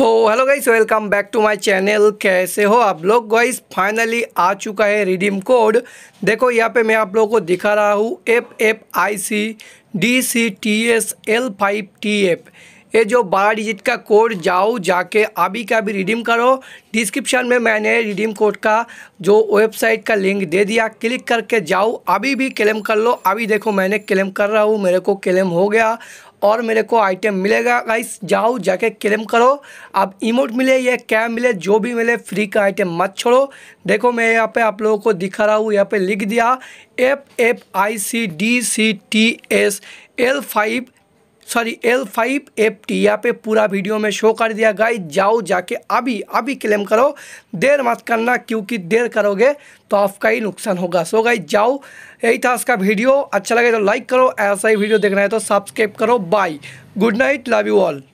तो hello guys welcome back to my channel कैसे हो आप लोग गाइस फाइनली आ चुका है रिडीम कोड देखो यहाँ पे मैं आप लोगों को दिखा रहा हूँ F F I C D C T S L five T F ये जो बारह डिजिट का कोड जाओ जाके अभी का भी रिडीम करो डिस्क्रिप्शन में मैंने रिडीम कोड का जो वेबसाइट का लिंक दे दिया क्लिक करके जाओ अभी भी क्लेम कर लो अभी देखो मैंने क्लेम कर रहा हूँ मेरे को क्लेम हो गया और मेरे को आइटम मिलेगा गाइस जाओ जाके क्लेम करो आप इमोट मिले या कैम मिले जो भी मिले फ्री का आइटम मत छोड़ो देखो मैं यहाँ पे आप लोगों को दिखा रहा हूँ यहाँ पे लिख दिया F F I C D C T S L five sorry L five F T यहाँ पे पूरा वीडियो में शो कर दिया गाई जाओ जाके अभी अभी क्लेम करो देर मत करना क्योंकि देर करोगे तो आपका ही नुकसान होगा सो गाइस जाओ यही था उसका वीडियो अच्छा लगे तो लाइक करो ऐसा ही वीडियो देखना है तो सब्सक्राइब करो bye good night love you all